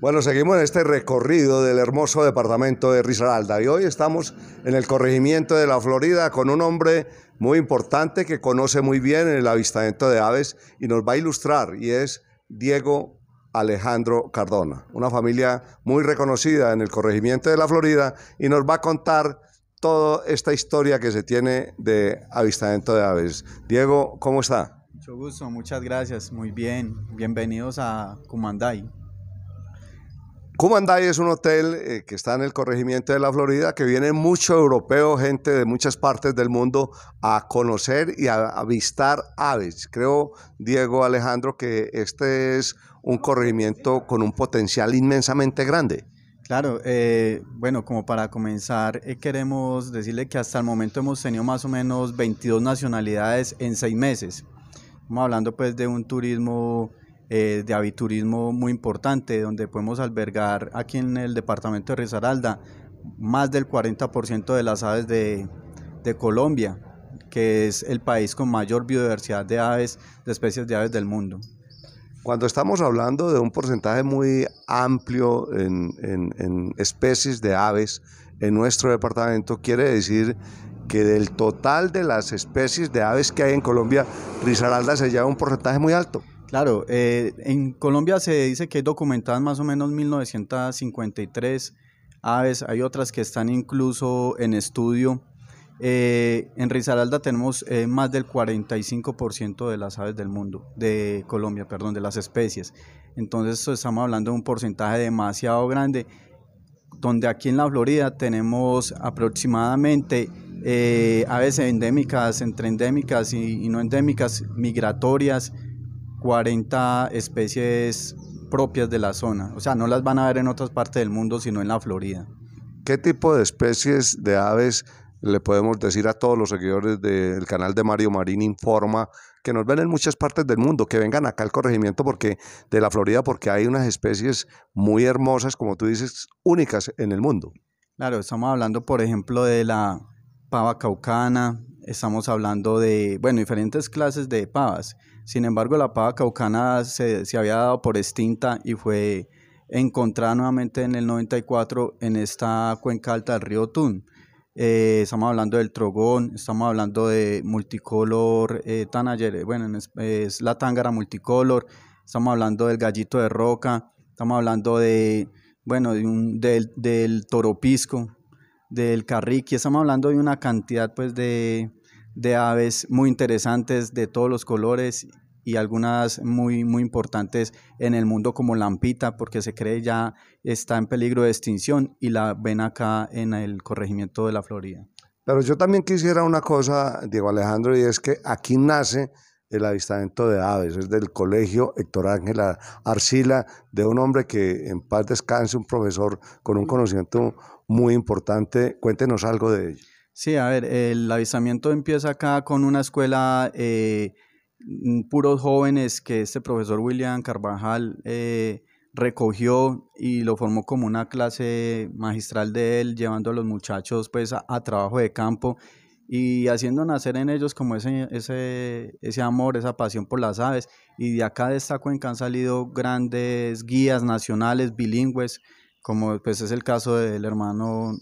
Bueno, seguimos en este recorrido del hermoso departamento de Risaralda y hoy estamos en el corregimiento de la Florida con un hombre muy importante que conoce muy bien el avistamiento de aves y nos va a ilustrar y es Diego Alejandro Cardona, una familia muy reconocida en el corregimiento de la Florida y nos va a contar toda esta historia que se tiene de avistamiento de aves. Diego, ¿cómo está? Mucho gusto, muchas gracias, muy bien, bienvenidos a Cumanday. Kumandai es un hotel eh, que está en el corregimiento de la Florida, que viene mucho europeo, gente de muchas partes del mundo, a conocer y a avistar aves. Creo, Diego Alejandro, que este es un corregimiento con un potencial inmensamente grande. Claro, eh, bueno, como para comenzar, eh, queremos decirle que hasta el momento hemos tenido más o menos 22 nacionalidades en seis meses. Estamos hablando pues de un turismo eh, de aviturismo muy importante, donde podemos albergar aquí en el departamento de Risaralda más del 40% de las aves de, Colombia, que es el país con mayor biodiversidad de aves, de especies de aves del mundo. Cuando estamos hablando de un porcentaje muy amplio en, en, especies de aves en nuestro departamento, quiere decir que del total de las especies de aves que hay en Colombia, Risaralda se lleva un porcentaje muy alto. Claro, eh, en Colombia se dice que hay documentadas más o menos 1953 aves, hay otras que están incluso en estudio. Eh, en Risaralda tenemos eh, más del 45% de las aves del mundo, de Colombia, perdón, de las especies. Entonces estamos hablando de un porcentaje demasiado grande, donde aquí en la Florida tenemos aproximadamente aves endémicas, entre endémicas y no endémicas, migratorias, 40 especies propias de la zona. O sea, no las van a ver en otras partes del mundo, sino en la Florida. ¿Qué tipo de especies de aves le podemos decir a todos los seguidores del canal de Mario Marín Informa que nos ven en muchas partes del mundo, que vengan acá al corregimiento porque, de la Florida porque hay unas especies muy hermosas, como tú dices, únicas en el mundo. Claro, estamos hablando, por ejemplo, de la pava caucana, estamos hablando de, bueno, diferentes clases de pavas. Sin embargo, la pava caucana se, había dado por extinta y fue encontrada nuevamente en el 94 en esta cuenca alta del río Tun. Eh, estamos hablando del trogón, estamos hablando de multicolor eh, tanager, eh, bueno, es, la tángara multicolor, estamos hablando del gallito de roca, estamos hablando de, bueno, del, del toropisco, del carriqui, estamos hablando de una cantidad pues de, de aves muy interesantes de todos los colores y algunas muy, muy importantes en el mundo como Lampita, porque se cree ya está en peligro de extinción y la ven acá en el corregimiento de la Florida. Pero yo también quisiera una cosa, Diego Alejandro, y es que aquí nace el avistamiento de aves, es del colegio Héctor Ángel Arcila, de un hombre que en paz descanse, un profesor con un conocimiento muy importante. Cuéntenos algo de ello. Sí, a ver, el avistamiento empieza acá con una escuela, eh, puros jóvenes que este profesor William Carvajal eh, recogió y lo formó como una clase magistral de él, llevando a los muchachos pues a, trabajo de campo y haciendo nacer en ellos como ese, ese, ese amor, esa pasión por las aves. Y de acá de esta cuenca han salido grandes guías nacionales, bilingües, como pues es el caso del hermano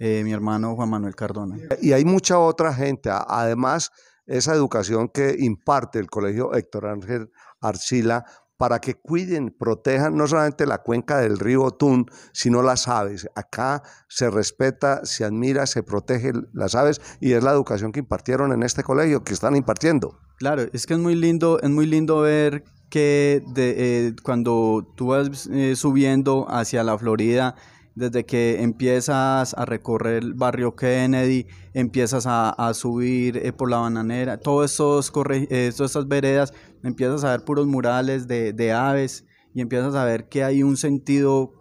eh, mi hermano Juan Manuel Cardona. Y hay mucha otra gente, además esa educación que imparte el Colegio Héctor Ángel Arcila para que cuiden, protejan no solamente la cuenca del río Otún, sino las aves. Acá se respeta, se admira, se protege las aves y es la educación que impartieron en este colegio, que están impartiendo. Claro, es que es muy lindo, es muy lindo ver que de, eh, cuando tú vas eh, subiendo hacia la Florida, desde que empiezas a recorrer el barrio Kennedy, empiezas a, subir eh, por la bananera, todos eh, todas estas veredas, empiezas a ver puros murales de, aves y empiezas a ver que hay un sentido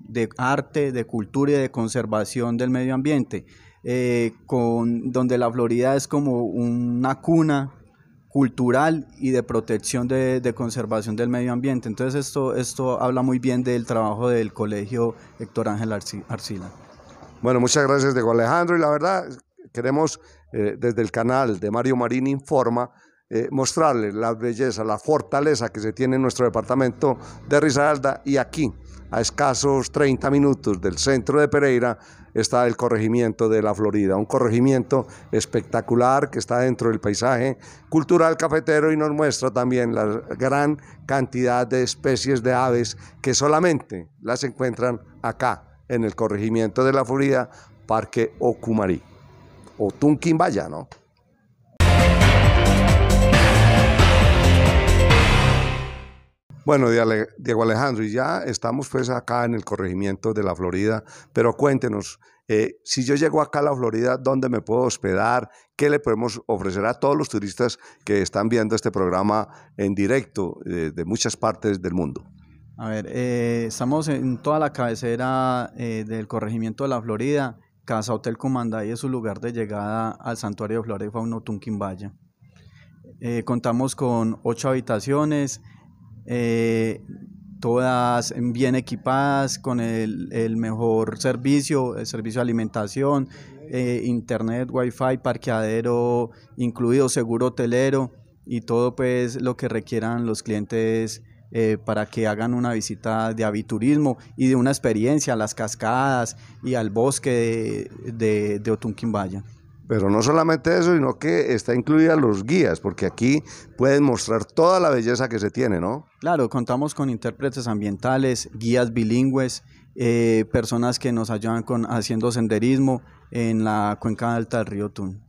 de arte, de cultura y de conservación del medio ambiente, eh, con, donde la Florida es como una cuna cultural y de protección de, conservación del medio ambiente. Entonces esto, esto habla muy bien del trabajo del colegio Héctor Ángel Arcila. Bueno, muchas gracias Diego Alejandro y la verdad queremos eh, desde el canal de Mario Marín Informa eh, mostrarle la belleza, la fortaleza que se tiene en nuestro departamento de Risaralda y aquí a escasos 30 minutos del centro de Pereira, está el corregimiento de la Florida, un corregimiento espectacular que está dentro del paisaje cultural cafetero y nos muestra también la gran cantidad de especies de aves que solamente las encuentran acá, en el corregimiento de la Florida, Parque Ocumarí, o Tunquimbaya, ¿no? Bueno, Diego Alejandro, y ya estamos pues acá en el corregimiento de la Florida, pero cuéntenos, eh, si yo llego acá a la Florida, ¿dónde me puedo hospedar? ¿Qué le podemos ofrecer a todos los turistas que están viendo este programa en directo eh, de muchas partes del mundo? A ver, eh, estamos en toda la cabecera del corregimiento de la Florida. Casa Hotel y es su lugar de llegada al santuario de Flora y Fauna Valle, contamos con ocho habitaciones eh, todas bien equipadas, con el, mejor servicio, el servicio de alimentación, eh, internet, wifi, parqueadero incluido, seguro hotelero y todo pues lo que requieran los clientes eh, para que hagan una visita de aviturismo y de una experiencia a las cascadas y al bosque de, de, de Otunquimbaya. Pero no solamente eso, sino que está incluida los guías, porque aquí pueden mostrar toda la belleza que se tiene, ¿no? Claro, contamos con intérpretes ambientales, guías bilingües, eh, personas que nos ayudan con, haciendo senderismo en la cuenca alta del río Tun.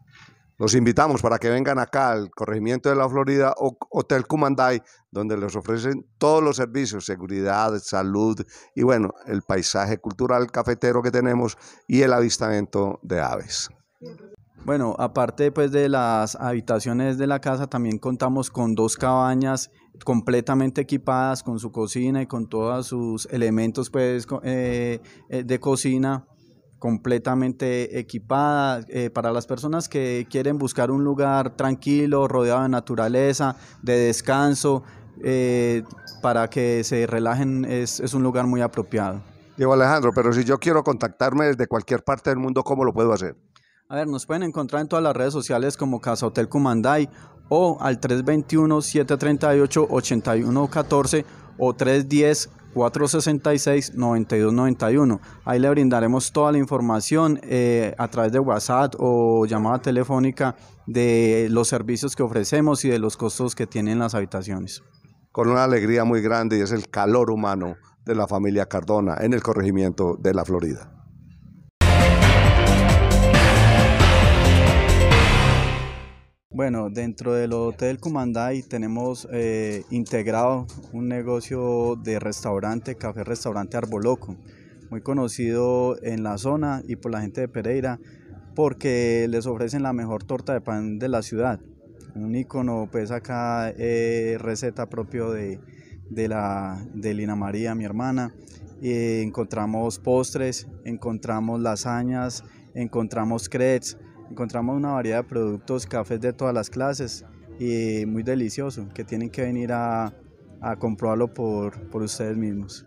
Los invitamos para que vengan acá al corregimiento de la Florida, o Hotel Cumanday, donde les ofrecen todos los servicios, seguridad, salud y bueno, el paisaje cultural cafetero que tenemos y el avistamiento de aves. Bueno, aparte pues de las habitaciones de la casa, también contamos con dos cabañas completamente equipadas con su cocina y con todos sus elementos pues eh, eh, de cocina completamente equipadas eh, para las personas que quieren buscar un lugar tranquilo, rodeado de naturaleza, de descanso, para que se relajen, es, es un lugar muy apropiado. Diego Alejandro, pero si yo quiero contactarme desde cualquier parte del mundo, ¿cómo lo puedo hacer? A ver, nos pueden encontrar en todas las redes sociales como Casa Hotel Cumanday o al 321-738-8114 o 310-466-9291. Ahí le brindaremos toda la información eh, a través de WhatsApp o llamada telefónica de los servicios que ofrecemos y de los costos que tienen las habitaciones. Con una alegría muy grande y es el calor humano de la familia Cardona en el corregimiento de la Florida. Bueno, dentro del Hotel Comandai tenemos eh, integrado un negocio de restaurante, café restaurante Arboloco, muy conocido en la zona y por la gente de Pereira porque les ofrecen la mejor torta de pan de la ciudad. Un icono, pues acá eh, receta propia de, la, de Lina María, mi hermana. encontramos postres, encontramos lasañas, encontramos crepes Encontramos una variedad de productos, cafés de todas las clases y muy delicioso, que tienen que venir a, a comprobarlo por, por ustedes mismos.